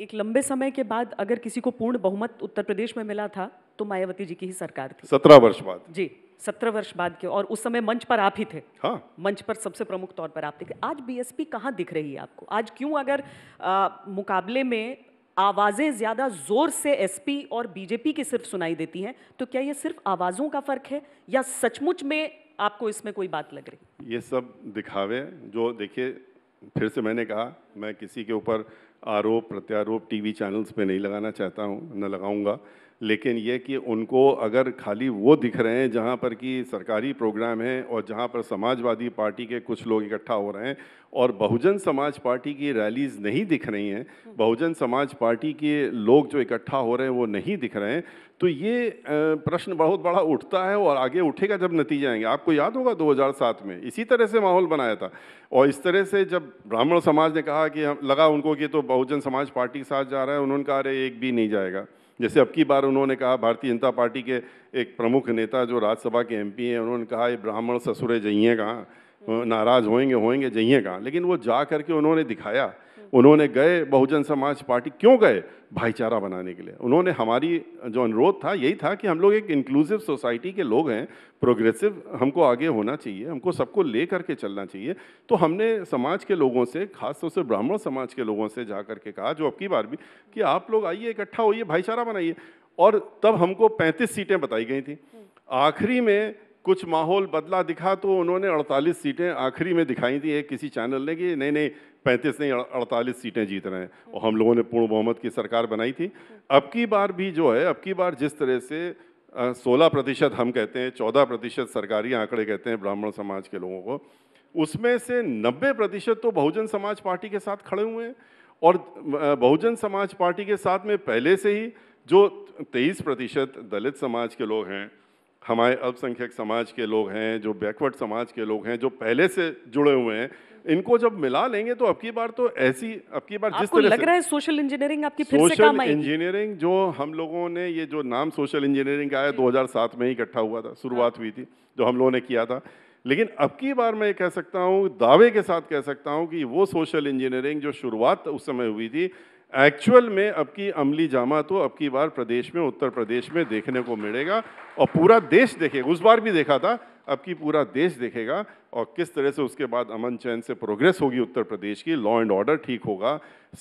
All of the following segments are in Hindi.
एक लंबे समय के बाद अगर किसी को पूर्ण बहुमत उत्तर प्रदेश में मिला था तो मायावती जी की ही सरकार थी सत्रह वर्ष बाद जी सत्रह वर्ष बाद के और उस समय मंच पर आप ही थे हाँ। मंच पर सबसे प्रमुख तौर पर आप थे आज बीएसपी कहाँ दिख रही है आपको आज क्यों अगर आ, मुकाबले में आवाज़ें ज़्यादा ज़ोर से एसपी और बीजेपी की सिर्फ सुनाई देती हैं तो क्या ये सिर्फ आवाज़ों का फ़र्क है या सचमुच में आपको इसमें कोई बात लग रही ये सब दिखावे जो देखिए फिर से मैंने कहा मैं किसी के ऊपर आरोप प्रत्यारोप टीवी चैनल्स पे नहीं लगाना चाहता हूँ न लगाऊंगा लेकिन ये कि उनको अगर खाली वो दिख रहे हैं जहाँ पर कि सरकारी प्रोग्राम है और जहाँ पर समाजवादी पार्टी के कुछ लोग इकट्ठा हो रहे हैं और बहुजन समाज पार्टी की रैलीज़ नहीं दिख रही हैं बहुजन समाज पार्टी के लोग जो इकट्ठा हो रहे हैं वो नहीं दिख रहे हैं तो ये प्रश्न बहुत बड़ा उठता है और आगे उठेगा जब नतीजे आएंगे आपको याद होगा 2007 में इसी तरह से माहौल बनाया था और इस तरह से जब ब्राह्मण समाज ने कहा कि हम लगा उनको कि तो बहुजन समाज पार्टी के साथ जा रहा है उन्होंने कहा अरे एक भी नहीं जाएगा जैसे अब की बार उन्होंने कहा भारतीय जनता पार्टी के एक प्रमुख नेता जो राज्यसभा के एम हैं उन्होंने कहा ये ब्राह्मण ससुरे जाइए कहाँ नाराज़ होएंगे होएंगे जाइए कहाँ लेकिन वो जा करके उन्होंने दिखाया उन्होंने गए बहुजन समाज पार्टी क्यों गए भाईचारा बनाने के लिए उन्होंने हमारी जो अनुरोध था यही था कि हम लोग एक इंक्लूसिव सोसाइटी के लोग हैं प्रोग्रेसिव हमको आगे होना चाहिए हमको सबको ले करके चलना चाहिए तो हमने समाज के लोगों से खासतौर से ब्राह्मण समाज के लोगों से जा करके कहा जो अब की बार भी कि आप लोग आइए इकट्ठा होइए भाईचारा बनाइए और तब हमको पैंतीस सीटें बताई गई थी आखिरी में कुछ माहौल बदला दिखा तो उन्होंने 48 सीटें आखिरी में दिखाई थी एक किसी चैनल ने कि नहीं नहीं पैंतीस नहीं अड़तालीस सीटें जीत रहे हैं और हम लोगों ने पूर्ण बहुमत की सरकार बनाई थी अब की बार भी जो है अब की बार जिस तरह से सोलह प्रतिशत हम कहते हैं चौदह प्रतिशत सरकारी आंकड़े कहते हैं ब्राह्मण समाज के लोगों को उसमें से नब्बे प्रतिशत तो बहुजन समाज पार्टी के साथ खड़े हुए हैं और बहुजन समाज पार्टी के साथ में पहले से ही जो तेईस प्रतिशत दलित समाज के लोग हैं हमारे अल्पसंख्यक समाज के लोग हैं जो बैकवर्ड समाज के लोग हैं जो पहले से जुड़े हुए हैं इनको जब मिला लेंगे तो अब की बार तो ऐसी अब की बार जिस तरह लग रहा है सोशल इंजीनियरिंग आपकी फिर से काम इंजीनियरिंग जो हम लोगों ने ये जो नाम सोशल इंजीनियरिंग का आया 2007 में ही इकट्ठा हुआ था शुरुआत हाँ। हुई थी जो हम लोगों ने किया था लेकिन अब की बार मैं कह सकता हूँ दावे के साथ कह सकता हूँ कि वो सोशल इंजीनियरिंग जो शुरुआत उस समय हुई थी एक्चुअल में अब की अमली जामा तो अब की बार प्रदेश में उत्तर प्रदेश में देखने को मिलेगा और पूरा देश देखेगा उस बार भी देखा था अब की पूरा देश देखेगा और किस तरह से उसके बाद अमन चैन से प्रोग्रेस होगी उत्तर प्रदेश की लॉ एंड ऑर्डर ठीक होगा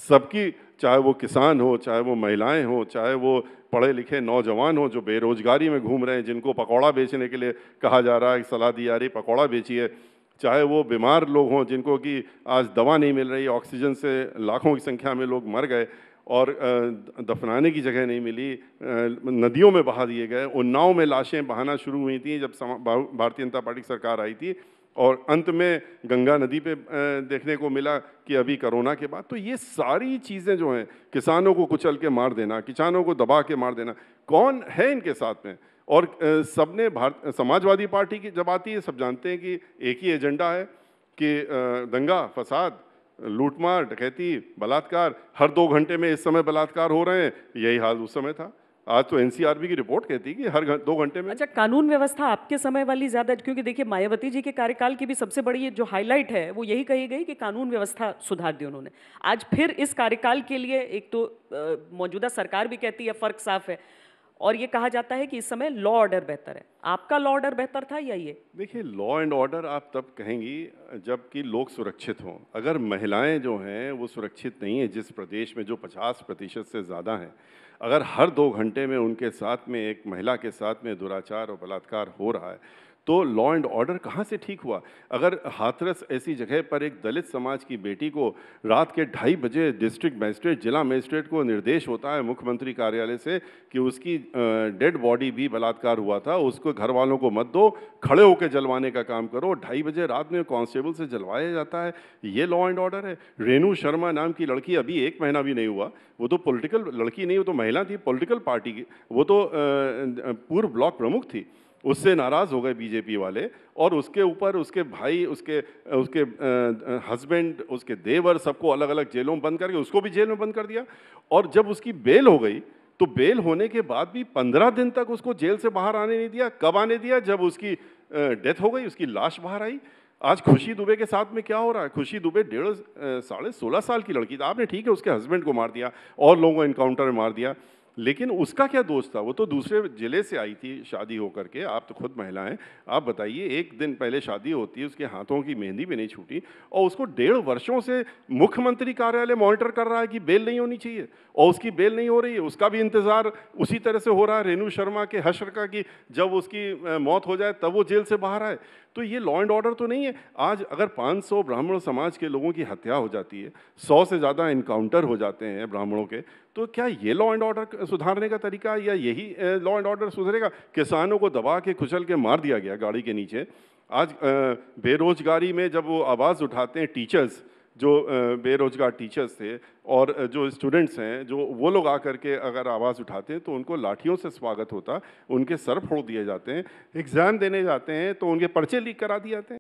सबकी चाहे वो किसान हो चाहे वो महिलाएं हो चाहे वो पढ़े लिखे नौजवान हो जो बेरोजगारी में घूम रहे हैं जिनको पकौड़ा बेचने के लिए कहा जा रहा है सलाह दी जा रही पकौड़ा बेचिए चाहे वो बीमार लोग हों जिनको कि आज दवा नहीं मिल रही ऑक्सीजन से लाखों की संख्या में लोग मर गए और दफनाने की जगह नहीं मिली नदियों में बहा दिए गए उन्नाव में लाशें बहाना शुरू हुई थी जब भारतीय जनता पार्टी की सरकार आई थी और अंत में गंगा नदी पे देखने को मिला कि अभी कोरोना के बाद तो ये सारी चीज़ें जो हैं किसानों को कुचल के मार देना किसानों को दबा के मार देना कौन है इनके साथ में और सबने भारत समाजवादी पार्टी की जब आती है सब जानते हैं कि एक ही एजेंडा है कि दंगा फसाद लूटमार डकैती बलात्कार हर दो घंटे में इस समय बलात्कार हो रहे हैं यही हाल उस समय था आज तो एनसीआरबी की रिपोर्ट कहती है कि हर दो घंटे में अच्छा कानून व्यवस्था आपके समय वाली ज़्यादा क्योंकि देखिए मायावती जी के कार्यकाल की भी सबसे बड़ी जो हाईलाइट है वो यही कही गई कि कानून व्यवस्था सुधार दी उन्होंने आज फिर इस कार्यकाल के लिए एक तो मौजूदा सरकार भी कहती है फ़र्क साफ है और ये कहा जाता है कि इस समय लॉ ऑर्डर बेहतर है आपका लॉ ऑर्डर बेहतर था या ये देखिए लॉ एंड ऑर्डर आप तब कहेंगी जबकि लोग सुरक्षित हों अगर महिलाएं जो हैं वो सुरक्षित नहीं है जिस प्रदेश में जो 50 प्रतिशत से ज़्यादा हैं अगर हर दो घंटे में उनके साथ में एक महिला के साथ में दुराचार और बलात्कार हो रहा है तो लॉ एंड ऑर्डर कहाँ से ठीक हुआ अगर हाथरस ऐसी जगह पर एक दलित समाज की बेटी को रात के ढाई बजे डिस्ट्रिक्ट मजिस्ट्रेट जिला मजिस्ट्रेट को निर्देश होता है मुख्यमंत्री कार्यालय से कि उसकी डेड बॉडी भी बलात्कार हुआ था उसको घर वालों को मत दो खड़े होकर जलवाने का काम करो ढाई बजे रात में कॉन्स्टेबल से जलवाया जाता है ये लॉ एंड ऑर्डर है रेणु शर्मा नाम की लड़की अभी एक महीना भी नहीं हुआ वो तो पोलिटिकल लड़की नहीं वो तो महिला थी पोलिटिकल पार्टी की वो तो पूर्व ब्लॉक प्रमुख थी उससे नाराज़ हो गए बीजेपी वाले और उसके ऊपर उसके भाई उसके उसके हस्बैंड उसके देवर सबको अलग अलग जेलों में बंद करके उसको भी जेल में बंद कर दिया और जब उसकी बेल हो गई तो बेल होने के बाद भी पंद्रह दिन तक उसको जेल से बाहर आने नहीं दिया कब आने दिया जब उसकी डेथ हो गई उसकी लाश बाहर आई आज खुशी दुबे के साथ में क्या हो रहा है खुशी दुबे डेढ़ साढ़े सोलह साल की लड़की थी आपने ठीक है उसके हस्बैंड को मार दिया और लोगों को इनकाउंटर में मार दिया लेकिन उसका क्या दोष था वो तो दूसरे ज़िले से आई थी शादी होकर के आप तो खुद महिला हैं आप बताइए एक दिन पहले शादी होती है उसके हाथों की मेहंदी भी नहीं छूटी और उसको डेढ़ वर्षों से मुख्यमंत्री कार्यालय मॉनिटर कर रहा है कि बेल नहीं होनी चाहिए और उसकी बेल नहीं हो रही है उसका भी इंतज़ार उसी तरह से हो रहा है रेणु शर्मा के हशर का कि जब उसकी मौत हो जाए तब वो जेल से बाहर आए तो ये लॉ एंड ऑर्डर तो नहीं है आज अगर 500 ब्राह्मण समाज के लोगों की हत्या हो जाती है 100 से ज़्यादा इनकाउंटर हो जाते हैं ब्राह्मणों के तो क्या ये लॉ एंड ऑर्डर सुधारने का तरीका या यही लॉ एंड ऑर्डर सुधरेगा किसानों को दबा के कुचल के मार दिया गया गाड़ी के नीचे आज बेरोजगारी में जब वो आवाज़ उठाते हैं टीचर्स जो बेरोजगार टीचर्स थे और जो स्टूडेंट्स हैं जो वो लोग आकर के अगर आवाज़ उठाते हैं तो उनको लाठियों से स्वागत होता उनके सर फोड़ दिए जाते हैं एग्ज़ाम देने जाते हैं तो उनके पर्चे लीक करा दिए जाते हैं